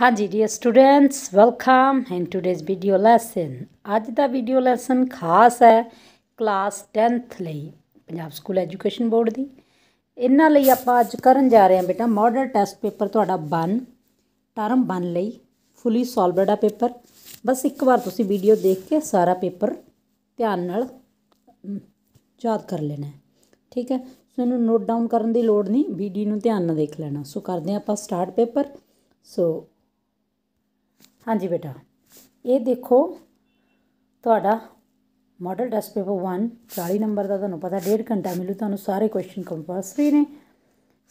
ਹਾਂਜੀ dear students welcome in today's video lesson ਅੱਜ ਦਾ ਵੀਡੀਓ ਲੈਸਨ ਖਾਸ ਹੈ ਕਲਾਸ 10th ਲਈ ਪੰਜਾਬ ਸਕੂਲ ਐਜੂਕੇਸ਼ਨ ਬੋਰਡ ਦੀ ਇਹਨਾਂ ਲਈ ਆਪਾਂ ਅੱਜ ਕਰਨ ਜਾ ਰਹੇ ਹਾਂ ਬੇਟਾ ਮਾਡਲ ਟੈਸਟ ਪੇਪਰ ਤੁਹਾਡਾ ਬਨ ਟਰਮ ਬਨ ਲਈ ਫੁੱਲੀ ਸੋਲਵਡ ਆ ਪੇਪਰ ਬਸ ਇੱਕ ਵਾਰ ਤੁਸੀਂ ਵੀਡੀਓ ਦੇਖ ਕੇ ਸਾਰਾ ਪੇਪਰ ਧਿਆਨ ਨਾਲ ਯਾਦ ਕਰ ਲੈਣਾ ਠੀਕ ਹੈ ਸੋ ਇਹਨੂੰ ਨੋਟ ਡਾਊਨ ਕਰਨ ਦੀ ਲੋੜ ਨਹੀਂ ਵੀਡੀਓ ਨੂੰ ਧਿਆਨ ਨਾਲ ਦੇਖ ਲੈਣਾ ਸੋ ਕਰਦੇ ਆਪਾਂ ਸਟਾਰਟ ਪੇਪਰ ਸੋ ਹਾਂਜੀ ਬੇਟਾ ਇਹ ਦੇਖੋ ਤੁਹਾਡਾ ਮਾਡਲ ਟੈਸਟ ਪੇਪਰ 1 40 ਨੰਬਰ ਦਾ ਤੁਹਾਨੂੰ ਪਤਾ 1.5 ਘੰਟਾ ਮਿਲੂ ਤੁਹਾਨੂੰ ਸਾਰੇ ਕੁਐਸਚਨ ਕੰਪਲਸਰੀ ਨੇ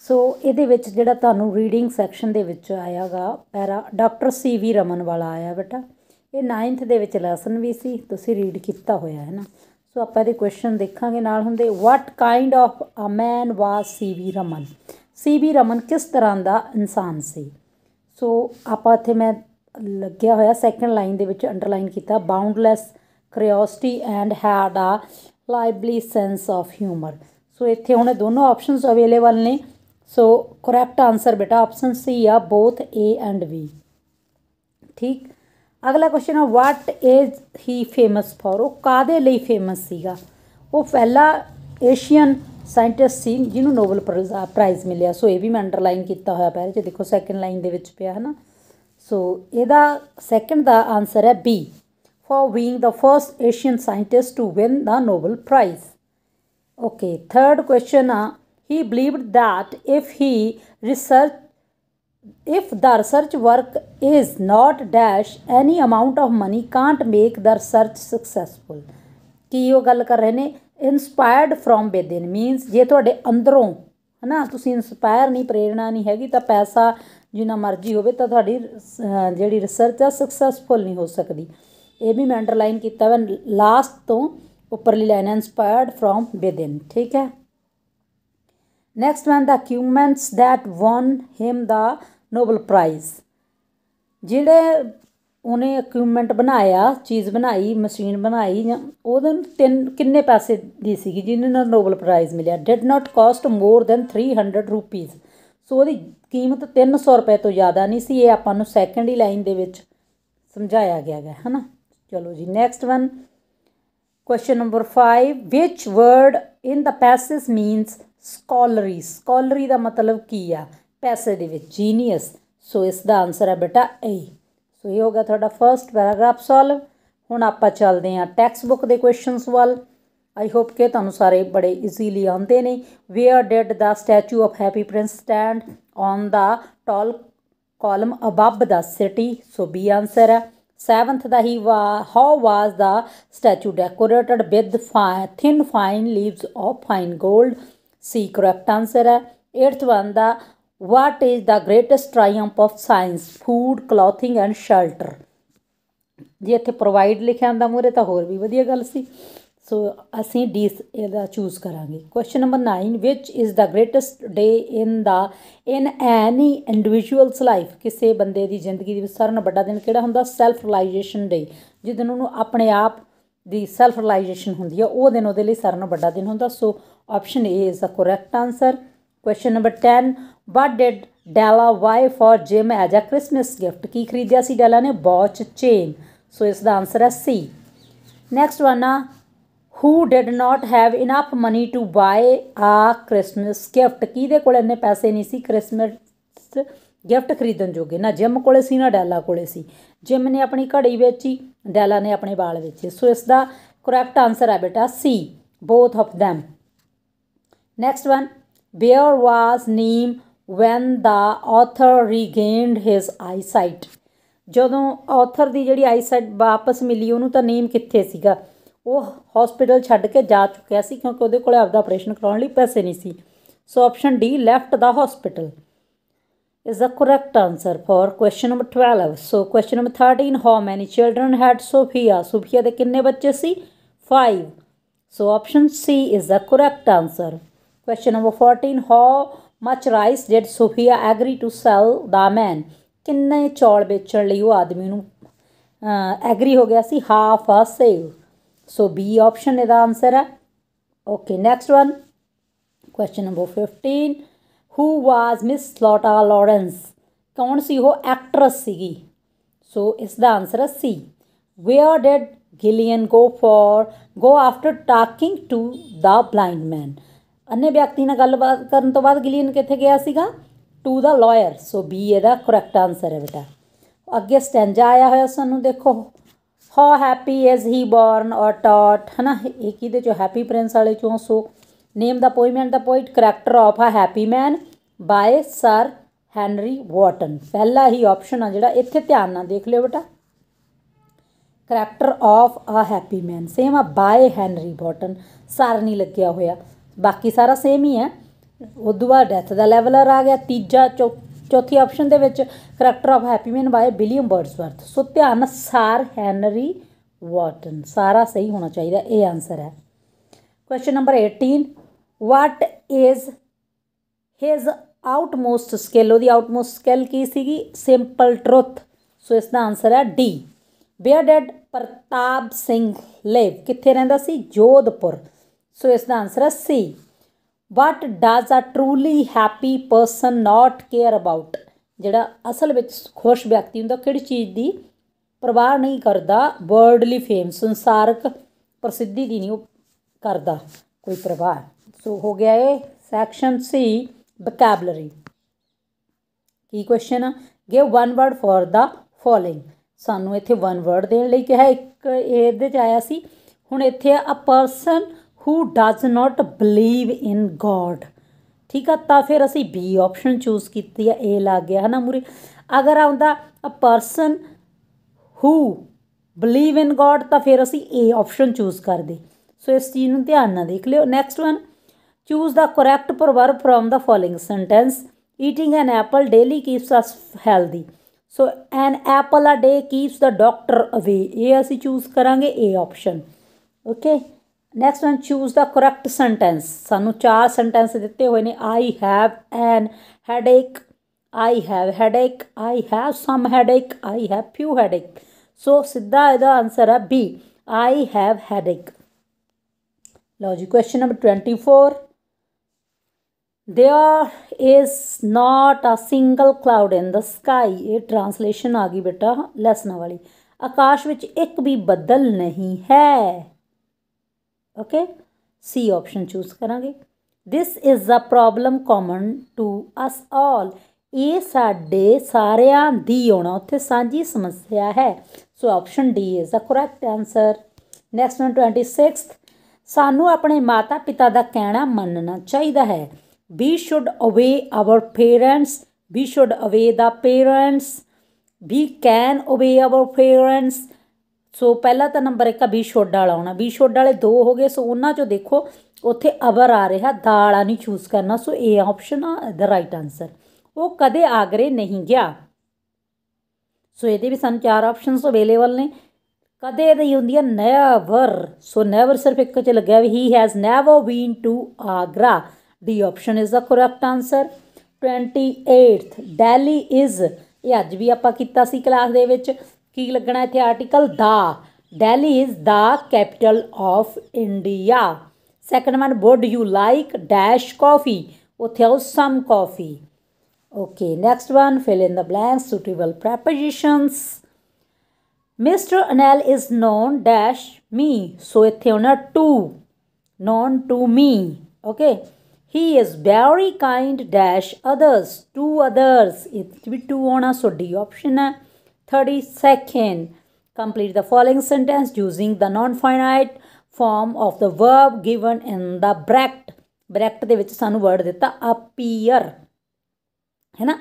ਸੋ ਇਹਦੇ ਵਿੱਚ ਜਿਹੜਾ ਤੁਹਾਨੂੰ ਰੀਡਿੰਗ ਸੈਕਸ਼ਨ ਦੇ ਵਿੱਚ ਆਇਆਗਾ ਪੈਰਾ ਡਾਕਟਰ ਸੀ ਵੀ ਰਮਨ ਵਾਲਾ ਆਇਆ ਬੇਟਾ ਇਹ 9th ਦੇ ਵਿੱਚ ਲੈਸਨ ਵੀ ਸੀ ਤੁਸੀਂ ਰੀਡ ਕੀਤਾ ਹੋਇਆ ਹੈ ਨਾ ਸੋ ਆਪਾਂ ਇਹਦੇ ਕੁਐਸਚਨ ਦੇਖਾਂਗੇ ਨਾਲ ਹੁੰਦੇ what kind of a man was C V Raman C V Raman ਕਿਸ ਤਰ੍ਹਾਂ ਦਾ ਇਨਸਾਨ ਸੀ ਸੋ ਆਪਾਂ ਇੱਥੇ ਮੈਂ ਲੱਗਿਆ ਹੋਇਆ ਸੈਕੰਡ ਲਾਈਨ ਦੇ ਵਿੱਚ ਅੰਡਰਲਾਈਨ ਕੀਤਾ boundless curiosity and had a lively sense of humour so ਇੱਥੇ ਹੁਣ ਦੋਨੋਂ ਆਪਸ਼ਨਸ ਅਵੇਲੇਬਲ ਨੇ ਸੋ ਕਰੈਕਟ ਆਨਸਰ ਬੇਟਾ ਆਪਸ਼ਨ ਸੀ ਆ ਬੋਥ ਏ ਐਂਡ ਬੀ ਠੀਕ ਅਗਲਾ ਕੁਐਸਚਨ ਆ what is he famous for ਉਹ ਕਾਦੇ ਲਈ ਫੇਮਸ ਸੀਗਾ ਉਹ ਪਹਿਲਾ ਏਸ਼ੀਅਨ ਸਾਇੰਟਿਸਟ ਸੀ ਜਿਹਨੂੰ ਨੋਬਲ ਪ੍ਰਾਈਜ਼ ਮਿਲਿਆ ਸੋ ਇਹ ਵੀ ਮੈਂ ਅੰਡਰਲਾਈਨ ਕੀਤਾ ਹੋਇਆ ਪਹਿਲੇ ਜੇ ਦੇਖੋ ਸੈਕੰਡ ਲਾਈਨ ਦੇ ਵਿੱਚ ਪਿਆ ਹੈ ਨਾ ਸੋ ਇਹਦਾ ਸੈਕੰਡ ਦਾ ਆਨਸਰ ਹੈ B for being the first Asian scientist to win the Nobel prize okay third question ਆ he believed that if he research if the research work is not dash any amount of money can't make the research successful ਕੀ ਉਹ ਗੱਲ ਕਰ ਰਹੇ ਨੇ inspired from within means ਜੇ ਤੁਹਾਡੇ ਅੰਦਰੋਂ ਹਨਾ ਤੁਸੀਂ ਇਨਸਪਾਇਰ ਨਹੀਂ ਪ੍ਰੇਰਣਾ ਨਹੀਂ ਹੈਗੀ ਤਾਂ ਪੈਸਾ ਜਿੰਨਾ ਮਰਜ਼ੀ ਹੋਵੇ ਤਾਂ ਤੁਹਾਡੀ ਜਿਹੜੀ ਰਿਸਰਚ ਆ ਸਕਸੈਸਫੁਲ ਨਹੀਂ ਹੋ ਸਕਦੀ ਇਹ ਵੀ ਮੈਂ ਅੰਡਰਲਾਈਨ ਕੀਤਾ ਵਾ ਲਾਸਟ ਤੋਂ ਉੱਪਰਲੀ ਲਾਈਨ ਇਨਸਪਾਇਰਡ ਫਰੋਮ ਵਿਦਿਨ ਠੀਕ ਹੈ next one the equipments that won him the Nobel prize ਜਿਹੜੇ ਉਹਨੇ ਇਕਵਿਪਮੈਂਟ ਬਣਾਇਆ ਚੀਜ਼ ਬਣਾਈ ਮਸ਼ੀਨ ਬਣਾਈ ਜਾਂ ਉਹਦੇ ਨੂੰ ਤਿੰਨ ਕਿੰਨੇ ਪੈਸੇ ਦੀ ਸੀਗੀ ਜਿਹਨੇ ਨੋਬਲ ਪ੍ਰਾਈਜ਼ ਮਿਲਿਆ did not cost more than 300 rupees so ਉਹਦੀ ਕੀਮਤ 300 ਰੁਪਏ ਤੋਂ ਜ਼ਿਆਦਾ ਨਹੀਂ ਸੀ ਇਹ ਆਪਾਂ ਨੂੰ ਸੈਕੰਡ ਹੀ ਲਾਈਨ ਦੇ ਵਿੱਚ ਸਮਝਾਇਆ ਗਿਆ ਹੈ ਹਨਾ ਚਲੋ ਜੀ next one question number 5 which word in the passage means scholarly scholarly ਦਾ ਮਤਲਬ ਕੀ ਆ ਪੈਸੇ ਦੇ ਵਿੱਚ ਜੀਨੀਅਸ ਸੋ ਇਸ ਦਾ ਆਨਸਰ ਹੈ ਬੇਟਾ ਏ ਸੋ ਇਹ ਹੋ ਗਿਆ ਤੁਹਾਡਾ ਫਰਸਟ ਪੈਰਾਗ੍ਰਾਫ ਸੋਲਵ ਹੁਣ ਆਪਾਂ ਚੱਲਦੇ ਹਾਂ ਟੈਕਸਟ ਬੁੱਕ ਦੇ ਕੁਐਸਚਨਸ ਵੱਲ ਆਈ ਹੋਪ ਕਿ ਤੁਹਾਨੂੰ ਸਾਰੇ ਬੜੇ ਈਜ਼ੀਲੀ ਆਉਂਦੇ ਨੇ where did the statue of happy prince stand on the tall column above the city so B answer ਹੈ 7th ਦਾ ਹੀ ਵਾ how was the statue decorated with thin fine leaves of fine 골ਡ C correct answer ਹੈ 8th one ਦਾ what is the greatest triumph of science food clothing and shelter ਜੇ ਇੱਥੇ provide ਲਿਖਿਆ ਹੁੰਦਾ ਮੂਰੇ ਤਾਂ ਹੋਰ ਵੀ ਵਧੀਆ ਗੱਲ ਸੀ ਸੋ ਅਸੀਂ ਡੀ ਇਹਦਾ ਚੂਜ਼ ਕਰਾਂਗੇ ਕੁਐਸਚਨ ਨੰਬਰ 9 ਵਿਚ is the greatest day in the in any individual's life ਕਿਸੇ ਬੰਦੇ ਦੀ ਜ਼ਿੰਦਗੀ ਦੇ ਵਿੱਚ ਸਾਰਿਆਂ ਵੱਡਾ ਦਿਨ ਕਿਹੜਾ ਹੁੰਦਾ ਸੈਲਫ ਰਿਲਾਈਜੇਸ਼ਨ ਡੇ ਜਿਸ ਦਿਨ ਉਹਨੂੰ ਆਪਣੇ ਆਪ ਦੀ ਸੈਲਫ ਰਿਲਾਈਜੇਸ਼ਨ ਹੁੰਦੀ ਹੈ ਉਹ ਦਿਨ ਉਹਦੇ ਲਈ ਸਭ ਤੋਂ ਵੱਡਾ ਦਿਨ ਹੁੰਦਾ so option A is the correct answer question number 10 what did Della buy for Jim as a Christmas gift ਕੀ ਖਰੀਦਿਆ ਸੀ ਡੈਲਾ ਨੇ ਵਾਚ ਚੇਨ ਸੋ ਇਸ ਦਾ ਆਨਸਰ ਹੈ ਸੀ ਨੈਕਸਟ ਵਨ ਆ who did not have enough money to buy a Christmas gift ਕਿਹਦੇ ਕੋਲ ਇੰਨੇ ਪੈਸੇ ਨਹੀਂ ਸੀ ਕ੍ਰਿਸਮਸ ਗਿਫਟ ਖਰੀਦਣ ਜੋਗੇ ਨਾ ਜਿਮ ਕੋਲੇ ਸੀ ਨਾ ਡੈਲਾ ਕੋਲੇ ਸੀ ਜਿਮ ਨੇ ਆਪਣੀ ਘੜੀ ਵੇਚੀ ਡੈਲਾ ਨੇ ਆਪਣੇ ਵਾਲ ਵੇਚੇ ਸੋ ਇਸ ਦਾ ਕਰੈਕਟ ਆਨਸਰ ਹੈ ਬੇਟਾ C both of them next one where was ਨੀਮ when the author regained his eyesight ਜਦੋਂ ਆਥਰ ਦੀ ਜਿਹੜੀ ਆਈਸਾਈਟ ਵਾਪਸ ਮਿਲੀ ਉਹਨੂੰ ਤਾਂ ਨੀਮ ਕਿੱਥੇ ਸੀਗਾ ਉਹ ਹਸਪੀਟਲ ਛੱਡ ਕੇ ਜਾ ਚੁੱਕਿਆ ਸੀ ਕਿਉਂਕਿ ਉਹਦੇ ਕੋਲੇ ਆਪਦਾ ਆਪਰੇਸ਼ਨ ਕਰਾਉਣ ਲਈ ਪੈਸੇ ਨਹੀਂ ਸੀ so option D left the hospital is the correct answer for question number 12 so question number 13 how many children had Sophia Sophia ਦੇ ਕਿੰਨੇ ਬੱਚੇ ਸੀ 5 so option C is the correct answer question number 14 how much rice did Sophia agree to sell the man ਕਿੰਨੇ ਚੌਲ ਵੇਚਣ ਲਈ ਉਹ ਆਦਮੀ ਨੂੰ ਐਗਰੀ ਹੋ ਗਿਆ ਸੀ half a sale so B option ਇਹਦਾ ਆਨਸਰ ਹੈ okay next one question number 15 who was Miss Lotta Lawrence ਕੌਣ ਸੀ ਉਹ ਐਕਟਰਸ ਸੀਗੀ ਸੋ ਇਸ ਦਾ ਆਨਸਰ ਹੈ C where did Gillian go for go after talking to the blind man ਅੰਨੇ ਵਿਅਕਤੀ ਨਾਲ ਗੱਲਬਾਤ ਕਰਨ ਤੋਂ ਬਾਅਦ ਗਿਲੀਅਨ ਕਿੱਥੇ ਗਿਆ ਸੀਗਾ to the liar so B ਇਹਦਾ ਕਰੈਕਟ ਆਨਸਰ ਹੈ ਬੇਟਾ ਅੱਗੇ ਸਟੈਂਜਾ ਆਇਆ ਹੋਇਆ ਸਾਨੂੰ ਦੇਖੋ ha happy is he born or taught ਹਨਾ ਇਹ ਕਿਹਦੇ ਚੋਂ ਹੈਪੀ ਪ੍ਰਿੰਸ ਵਾਲੇ ਚੋਂ so name the poem and the poet character of a happy man by sir Henry Wotton ਪਹਿਲਾ ਹੀ ਆਪਸ਼ਨ ਆ ਜਿਹੜਾ ਇੱਥੇ ਧਿਆਨ ਨਾਲ ਦੇਖ ਲਿਓ ਬੇਟਾ character of a happy man same ਆ ਬਾਏ ਹੈਨਰੀ ਵਾਟਨ ਸਰ ਨਹੀਂ ਲੱਗਿਆ ਹੋਇਆ ਬਾਕੀ ਸਾਰਾ ਸੇਮ ਹੀ ਹੈ ਉਦੋਂ ਬਾਅਦ ਡੈਥ ਦਾ ਲੈਵਲਰ ਆ ਗਿਆ ਤੀਜਾ ਚੌਥਾ ਚੌਥੀ ਆਪਸ਼ਨ ਦੇ ਵਿੱਚ character of happy man by William Wordsworth so ਧਿਆਨ ਸਾਰ ਹੈਨਰੀ ਵਾਟਨ ਸਾਰਾ ਸਹੀ ਹੋਣਾ ਚਾਹੀਦਾ ਇਹ ਆਨਸਰ ਹੈ question number 18 what is his outmost scale ਉਹਦੀ ਆਊਟਮੋਸਟ ਸਕੇਲ ਕੀ ਸੀਗੀ ਸਿੰਪਲ ਟਰੁੱਥ ਸੋ ਇਸ ਦਾ ਆਨਸਰ ਹੈ D where did Pratap Singh live ਕਿੱਥੇ ਰਹਿੰਦਾ ਸੀ ਜੋਧਪੁਰ ਸੋ ਇਸ ਦਾ ਆਨਸਰ ਹੈ C what does a truly happy person not care about ਜਿਹੜਾ ਅਸਲ ਵਿੱਚ ਖੁਸ਼ ਵਿਅਕਤੀ ਹੁੰਦਾ ਕਿਹੜੀ ਚੀਜ਼ ਦੀ ਪਰਵਾਹ ਨਹੀਂ ਕਰਦਾ ਵਰਡਲੀ ਫੇਮ ਸੰਸਾਰਕ ਪ੍ਰਸਿੱਧੀ ਦੀ ਨਹੀਂ ਉਹ ਕਰਦਾ ਕੋਈ ਪਰਵਾਹ ਸੋ ਹੋ ਗਿਆ ਇਹ ਸੈਕਸ਼ਨ ਸੀ ਵੋਕੈਬਲਰੀ ਕੀ ਕੁਐਸਚਨ ਆ give one word for the following ਸਾਨੂੰ ਇੱਥੇ ਵਨ ਵਰਡ ਦੇਣ ਲਈ ਕਿਹਾ ਇੱਕ ਇਹਦੇ ਚ ਆਇਆ ਸੀ ਹੁਣ ਇੱਥੇ a person who does not believe in God ਠੀਕ ਆ ਤਾਂ ਫਿਰ ਅਸੀਂ ਬੀ ਆਪਸ਼ਨ ਚੂਜ਼ ਕੀਤੀ ਆ ਏ ਲੱਗ ਗਿਆ ਹਨਾ ਮੂਰੇ ਅਗਰ ਆਉਂਦਾ a person who believe in God ਤਾਂ ਫਿਰ ਅਸੀਂ ਏ ਆਪਸ਼ਨ ਚੂਜ਼ ਕਰਦੇ ਸੋ ਇਸ ਚੀਜ਼ ਨੂੰ ਧਿਆਨ ਨਾਲ ਦੇਖ ਲਿਓ next one choose the correct proverb from the following sentence eating an apple daily keeps us healthy so an apple a day keeps the doctor away ਇਹ ਅਸੀਂ ਚੂਜ਼ ਕਰਾਂਗੇ A option okay next one choose the correct sentence ਸਾਨੂੰ ਚਾਰ sentence ਦਿੱਤੇ ਹੋਏ ਨੇ I have an headache I have headache I have some headache I have few headache so ਸਿੱਧਾ ਇਹਦਾ ਆਨਸਰ ਹੈ ਬੀ ਆਈ ਹੈਵ ਹੈਡੇਕ ਲਓ ਜੀ question number 24 There is not a single cloud in the sky. ਇਹ translation ਆ ਗਈ ਬੇਟਾ lesson ਵਾਲੀ। ਆਕਾਸ਼ ਵਿੱਚ ਇੱਕ ਵੀ ਬੱਦਲ ਨਹੀਂ ਹੈ ਓਕੇ ਸੀ ਆਪਸ਼ਨ ਚੂਜ਼ ਕਰਾਂਗੇ this is a problem common to us all ਇਹ ਸਾਡੇ ਸਾਰਿਆਂ ਦੀ ਆਉਣਾ ਉੱਥੇ ਸਾਂਝੀ ਸਮੱਸਿਆ ਹੈ so option D is the correct answer next one 26th ਸਾਨੂੰ ਆਪਣੇ ਮਾਤਾ ਪਿਤਾ ਦਾ ਕਹਿਣਾ ਮੰਨਣਾ ਚਾਹੀਦਾ ਹੈ we should obey our parents we should obey the parents we can obey our parents so ਪਹਿਲਾ ਤਾਂ ਨੰਬਰ 1 ਆ ਵੀ ਛੋਡਾ ਵਾਲਾ ਆਉਣਾ ਵੀ ਛੋਡਾ ਵਾਲੇ ਦੋ ਹੋ ਗਏ ਸੋ ਉਹਨਾਂ ਚੋਂ ਦੇਖੋ ਉੱਥੇ ਅਵਰ ਆ ਰਿਹਾ ਦਾਲਾ ਨਹੀਂ ਚੂਜ਼ ਕਰਨਾ ਸੋ ਏ ਆਪਸ਼ਨ ਆ ਦਾ ਰਾਈਟ ਆਨਸਰ ਉਹ ਕਦੇ ਆਗਰੇ ਨਹੀਂ ਗਿਆ ਸੋ ਇਹਦੇ ਵੀ ਸਾਨੂੰ ਚਾਰ ਆਪਸ਼ਨਸ ਅਵੇਲੇਬਲ ਨੇ ਕਦੇ ਇਹਦੀ ਹੁੰਦੀ ਹੈ ਨੈਵਰ ਸੋ ਨੈਵਰ ਸਿਰਫ ਇੱਕ ਚ ਲੱਗਿਆ ਵੀ he has never been to Agra D option is the correct answer 28th Delhi is ਇਹ ਅੱਜ ਵੀ ਆਪਾਂ ਕੀਤਾ ਸੀ ਕਲਾਸ ਦੇ ਵਿੱਚ ਕੀ ਲੱਗਣਾ ਇੱਥੇ article the Delhi is the capital of India second one would you like dash coffee ਉੱਥੇ ਆਓ some coffee okay next one fill in the blanks suitable prepositions mister Anil is known dash me so ਇੱਥੇ ਹੋਣਾ to known to me okay he is very kind dash others to others ਇਹ ਵੀ to ਆਉਣਾ ਸੋ D option ਹੈ 32nd. Complete the following sentence using the non-finite form of the verb given in the bracket. Bracket the which ਸਾਨੂੰ word ਦਿੱਤਾ appear. ਹੈ ਨਾ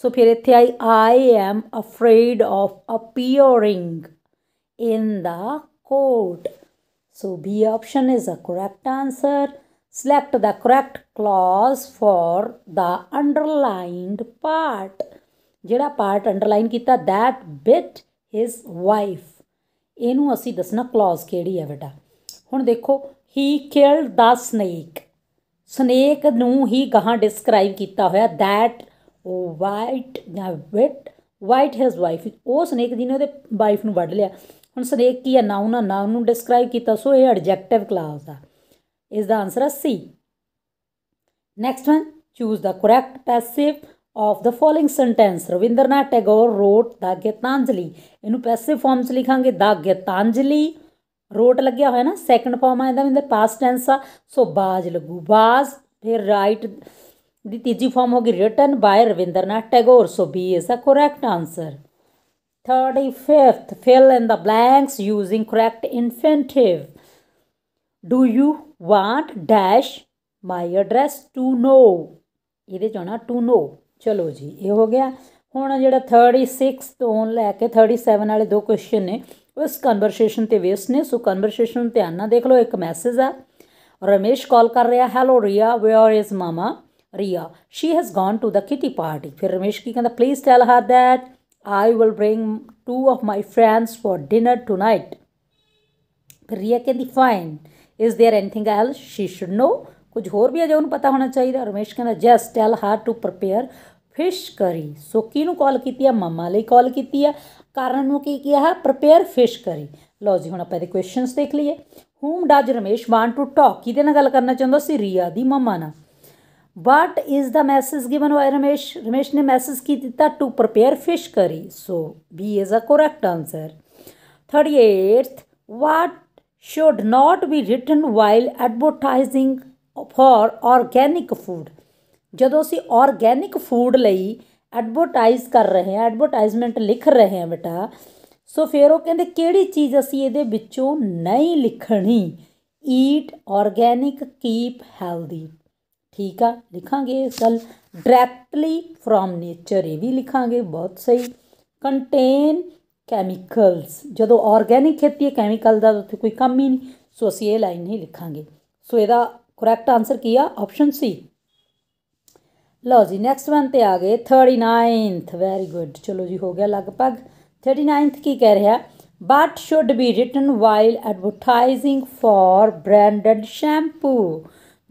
So, here it is. I am afraid of appearing in the court. So, B option is is correct answer. select the correct clause for the underlined part ਜਿਹੜਾ part underline ਕੀਤਾ that bit his wife ਇਹਨੂੰ ਅਸੀਂ ਦੱਸਣਾ clause ਕਿਹੜੀ ਹੈ ਬੇਟਾ ਹੁਣ ਦੇਖੋ he killed the snake snake ਨੂੰ ਹੀ ਗਾਹਾਂ ਡਿਸਕ੍ਰਾਈਬ ਕੀਤਾ ਹੋਇਆ that white ਜਾਂ bit white his wife ਉਹ ਸਨੇਕ ਜਿਹਨੇ ਉਹਦੇ ਵਾਈਫ ਨੂੰ ਵੱਢ ਲਿਆ ਹੁਣ ਸਨੇਕ ਕੀ ਹੈ ਨਾਉਨ ਆ ਨਾਉਨ ਨੂੰ ਡਿਸਕ੍ਰਾਈਬ ਕੀਤਾ ਸੋ ਇਹ ਐਡਜੈਕਟਿਵ ਕਲਾਸ ਦਾ ਇਸ ਦਾ ਆਨਸਰ ਹੈ C next one choose the correct passive of the following sentence Rabindranath Tagore wrote the Gitanjali ਇਹਨੂੰ ਪੈਸਿਵ ਫਾਰਮ 'ਚ ਲਿਖਾਂਗੇ ਦਾ ਗੀਤਾਂਜਲੀ ਰੋਟ ਲੱਗਿਆ ਹੋਇਆ ਨਾ ਸੈਕੰਡ ਫਾਰਮ ਆ ਜਾਂਦਾ ਮੀਨ ਪਾਸਟ ਟੈਂਸ ਆ ਸੋ ਬਾਜ ਲੱਗੂ ਬਾਜ ਫਿਰ ਰਾਈਟ ਦੀ ਤੀਜੀ ਫਾਰਮ ਹੋਗੀ written by Rabindranath Tagore so B is the correct answer 35th fill in the blanks using correct infinitive do you want dash my address to know ਇਹਦੇ ਚ ਹੋਣਾ to know ਚਲੋ ਜੀ ਇਹ ਹੋ ਗਿਆ ਹੁਣ ਜਿਹੜਾ 36 ਤੋਂ ਲੈ ਕੇ 37 ਵਾਲੇ ਦੋ ਕੁਐਸਚਨ ਨੇ ਉਸ ਕਨਵਰਸੇਸ਼ਨ ਤੇ ਵੇਸ ਨੇ ਸੋ ਕਨਵਰਸੇਸ਼ਨ ਧਿਆਨ ਨਾਲ ਦੇਖ ਲਓ ਇੱਕ ਮੈਸੇਜ ਆ ਰਮੇਸ਼ ਕਾਲ ਕਰ ਰਿਹਾ hello Riya where is mama Riya she has gone to the kitty party ਫਿਰ ਰਮੇਸ਼ ਕੀ ਕਹਿੰਦਾ please tell her that I will bring two of my friends for dinner tonight ਫਿਰ ਰੀਆ ਕਹਿੰਦੀ fine is there anything else she should know ਕੁਝ ਹੋਰ ਵੀ ਹੈ ਜੋ ਉਹਨੂੰ ਪਤਾ ਹੋਣਾ ਚਾਹੀਦਾ ਰਮੇਸ਼ ਕਹਿੰਦਾ just tell her to prepare fish curry so ਕੀ ਨੂੰ ਕਾਲ ਕੀਤੀ ਆ ਮਮਾ ਲਈ ਕਾਲ ਕੀਤੀ ਆ ਕਾਰਨ ਨੂੰ ਕੀ ਕਿਹਾ ਪ੍ਰਪੇਅਰ ਫਿਸ਼ ਕਰੀ ਲਓ ਜੀ ਹੁਣ ਆਪਾਂ ਇਹਦੇ ਕੁਐਸਚਨਸ ਦੇਖ ਲਈਏ whom does Ramesh want to talk ਕਿਹਦੇ ਨਾਲ ਗੱਲ ਕਰਨਾ ਚਾਹੁੰਦਾ ਸੀ ਰੀਆ ਦੀ ਮਮਾ ਨਾਲ what is the message given by Ramesh Ramesh ਨੇ ਮੈਸੇਜ ਕੀ ਦਿੱਤਾ to prepare fish curry so B is a correct answer 38th what should not be written while advertising for organic food ਜਦੋਂ ਅਸੀਂ ਆਰਗੈਨਿਕ ਫੂਡ ਲਈ ਐਡਵਰਟਾਈਜ਼ ਕਰ ਰਹੇ ਹਾਂ advertisement ਲਿਖ ਰਹੇ ਹਾਂ ਬੇਟਾ ਸੋ ਫਿਰ ਉਹ ਕਹਿੰਦੇ ਕਿਹੜੀ ਚੀਜ਼ ਅਸੀਂ ਇਹਦੇ ਵਿੱਚੋਂ ਨਹੀਂ ਲਿਖਣੀ ਈਟ ਆਰਗੈਨਿਕ ਕੀਪ ਹੈਲਦੀ ਠੀਕ ਆ ਲਿਖਾਂਗੇ ਗੱਲ ਡਾਇਰੈਕਟਲੀ ਫਰੋਮ ਨੇਚਰ ਇਹ ਵੀ ਲਿਖਾਂਗੇ ਬਹੁਤ ਸਹੀ ਕੰਟੇਨ ਕੈਮੀਕਲਸ ਜਦੋਂ ਆਰਗੈਨਿਕ ਖੇਤੀ ਹੈ ਕੈਮੀਕਲ ਦਾ ਉੱਥੇ ਕੋਈ ਕੰਮ ਹੀ ਨਹੀਂ ਸੋ ਅਸੀਂ ਇਹ ਲਾਈਨ ਨਹੀਂ ਲਿਖਾਂਗੇ ਸੋ ਇਹਦਾ ਕਰੈਕਟ ਆਨਸਰ ਕੀ ਆ ਆਪਸ਼ਨ ਸੀ ਲਓ ਜੀ ਨੈਕਸਟ ਵਨ ਤੇ ਆ ਗਏ 39th ਵੈਰੀ ਗੁੱਡ ਚਲੋ ਜੀ ਹੋ ਗਿਆ ਲਗਭਗ 39th ਕੀ ਕਹਿ ਰਿਹਾ but should be written while advertising for branded shampoo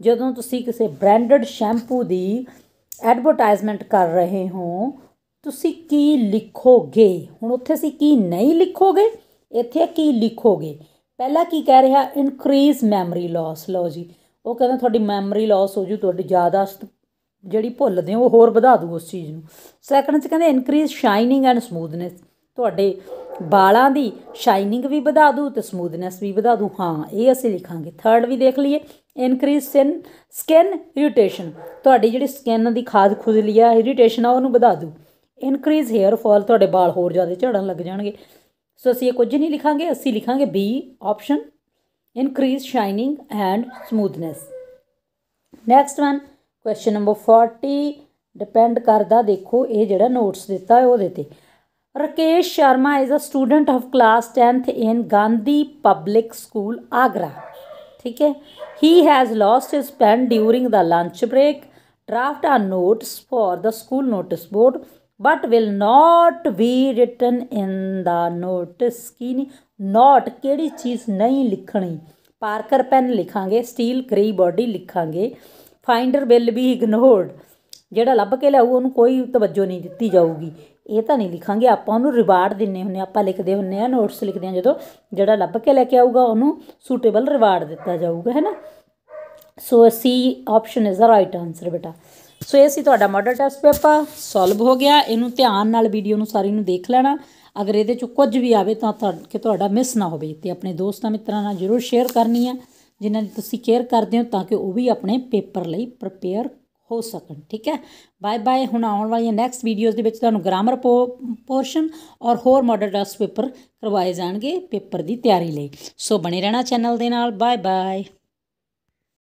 ਜਦੋਂ ਤੁਸੀਂ ਕਿਸੇ ਬ੍ਰਾਂਡਡ ਸ਼ੈਂਪੂ ਦੀ ਐਡਵਰਟਾਈਜ਼ਮੈਂਟ ਕਰ ਰਹੇ ਹੋ ਤੁਸੀਂ ਕੀ ਲਿਖੋਗੇ ਹੁਣ ਉੱਥੇ ਸੀ ਕੀ ਨਹੀਂ ਲਿਖੋਗੇ ਇੱਥੇ ਕੀ ਲਿਖੋਗੇ ਪਹਿਲਾ ਕੀ ਕਹਿ ਰਿਹਾ ਇਨਕਰੀਜ਼ ਮੈਮਰੀ ਲਾਸ ਲਓ ਜੀ ਉਹ ਕਹਿੰਦਾ ਤੁਹਾਡੀ ਮੈਮਰੀ ਲਾਸ ਹੋ ਜੂ ਤੁਹਾਡੀ ਜ਼ਿਆਦਾ ਜਿਹੜੀ ਭੁੱਲਦੇ ਹੋ ਉਹ ਹੋਰ ਵਧਾ ਦੂ ਉਸ ਚੀਜ਼ ਨੂੰ ਸੈਕੰਡ 'ਚ ਕਹਿੰਦੇ ਇਨਕਰੀਜ਼ ਸ਼ਾਈਨਿੰਗ ਐਂਡ ਸਮੂਥਨੈਸ ਤੁਹਾਡੇ ਬਾਲਾਂ ਦੀ ਸ਼ਾਈਨਿੰਗ ਵੀ ਵਧਾ ਦੂ ਤੇ ਸਮੂਥਨੈਸ ਵੀ ਵਧਾ ਦੂ ਹਾਂ ਇਹ ਅਸੀਂ ਲਿਖਾਂਗੇ ਥਰਡ ਵੀ ਦੇਖ ਲਈਏ ਇਨਕਰੀਜ਼ ਸਿਨ ਸਕਿਨ ਇਰੀਟੇਸ਼ਨ ਤੁਹਾਡੀ ਜਿਹੜੀ ਸਕਿਨ ਦੀ ਖਾਦ ਖੁਜਲੀ ਆ ਇਰੀਟੇਸ਼ਨ ਆ ਉਹਨੂੰ ਵਧਾ ਦੂ ਇਨਕਰੀਜ਼ ਹੇਅਰ ਫਾਲ ਤੁਹਾਡੇ ਬਾਲ ਹੋਰ ਜ਼ਿਆਦਾ ਝੜਨ ਲੱਗ ਜਾਣਗੇ ਸੋ ਅਸੀਂ ਇਹ ਕੁਝ ਨਹੀਂ ਲਿਖਾਂਗੇ ਅਸੀਂ ਲਿਖਾਂਗੇ B option increase shining and smoothness next one question number 40 depend ਕਰਦਾ ਦੇਖੋ ਇਹ ਜਿਹੜਾ ਨੋਟਸ ਦਿੱਤਾ ਹੈ ਉਹਦੇ ਤੇ Rakesh Sharma is a student of class 10th in Gandhi public school Agra ਠੀਕ ਹੈ he has lost his pen during the lunch break draft a notes for the school notice board but will not be written in the notice ਕੀ ਨਹੀਂ not ਕਿਹੜੀ ਚੀਜ਼ ਨਹੀਂ ਲਿਖਣੀ Parker pen ਲਿਖਾਂਗੇ steel grey body ਲਿਖਾਂਗੇ finder will be ignored ਜਿਹੜਾ ਲੱਭ ਕੇ ਲਿਆਊ ਉਹਨੂੰ ਕੋਈ ਤਵੱਜੋ ਨਹੀਂ ਦਿੱਤੀ ਜਾਊਗੀ ਇਹ ਤਾਂ ਨਹੀਂ ਲਿਖਾਂਗੇ ਆਪਾਂ ਉਹਨੂੰ ਰਿਵਾਰਡ ਦਿੰਨੇ ਹੁੰਨੇ ਆਪਾਂ ਲਿਖਦੇ ਹੁੰਨੇ ਆ ਨੋਟਸ ਲਿਖਦੇ ਆ ਜਦੋਂ ਜਿਹੜਾ ਲੱਭ ਕੇ ਲੈ ਕੇ ਆਊਗਾ ਉਹਨੂੰ ਸੂਟੇਬਲ ਰਿਵਾਰਡ ਦਿੱਤਾ ਜਾਊਗਾ ਹੈਨਾ so C option is the right answer ਬੇਟਾ ਸੋ ਇਹ ਸੀ ਤੁਹਾਡਾ ਮਾਡਲ ਟੈਸਟ ਪੇਪਰ ਸੋਲਵ ਹੋ ਗਿਆ ਇਹਨੂੰ ਧਿਆਨ ਨਾਲ ਵੀਡੀਓ ਨੂੰ ਸਾਰੀ ਨੂੰ ਦੇਖ ਲੈਣਾ ਅਗਰ ਇਹਦੇ ਚ ਕੁਝ ਵੀ ਆਵੇ ਤਾਂ ਤੁਹਾਡਾ ਮਿਸ ਨਾ ਹੋਵੇ ਤੇ ਆਪਣੇ ਦੋਸਤਾਂ ਮਿੱਤਰਾਂ ਨਾਲ ਜ਼ਰੂਰ ਸ਼ੇਅਰ ਕਰਨੀ ਆ ਜਿਨ੍ਹਾਂ ਦੀ ਤੁਸੀਂ ਕੇਅਰ ਕਰਦੇ ਹੋ ਤਾਂ ਕਿ ਉਹ ਵੀ ਆਪਣੇ ਪੇਪਰ ਲਈ ਪ੍ਰਪੇਅਰ ਹੋ ਸਕਣ ਠੀਕ ਹੈ ਬਾਏ ਬਾਏ ਹੁਣ ਆਉਣ ਵਾਲੀਆਂ ਨੈਕਸਟ ਵੀਡੀਓਜ਼ ਦੇ ਵਿੱਚ ਤੁਹਾਨੂੰ ਗ੍ਰਾਮਰ ਪੋਰਸ਼ਨ ਔਰ ਹੋਰ ਮਾਡਲ ਟੈਸਟ ਪੇਪਰ ਕਰਵਾਏ ਜਾਣਗੇ ਪੇਪਰ ਦੀ ਤਿਆਰੀ ਲਈ ਸੋ ਬਣੇ ਰਹਿਣਾ ਚੈਨਲ ਦੇ ਨਾਲ ਬਾਏ ਬਾਏ